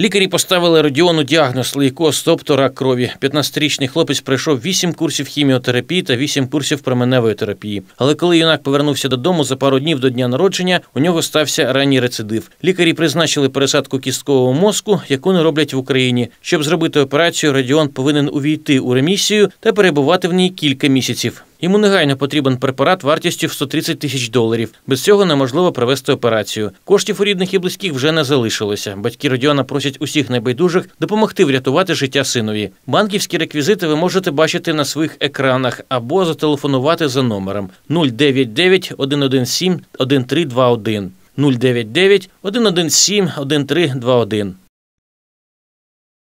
Лікарі поставили Родіону діагноз лейкоз, тобто рак крові. 15-річний хлопець пройшов 8 курсів хіміотерапії та 8 курсів променевої терапії. Але коли юнак повернувся додому за пару днів до дня народження, у нього стався ранній рецидив. Лікарі призначили пересадку кісткового мозку, яку не роблять в Україні. Щоб зробити операцію, Родіон повинен увійти у ремісію та перебувати в ній кілька місяців. Йому негайно потрібен препарат вартістю в 130 тисяч доларів. Без цього неможливо провести операцію. Коштів у рідних і близьких вже не залишилося. Батьки Родіона просять усіх найбайдужих допомогти врятувати життя синові. Банківські реквізити ви можете бачити на своїх екранах або зателефонувати за номером 099 117 1321 099 117 1321.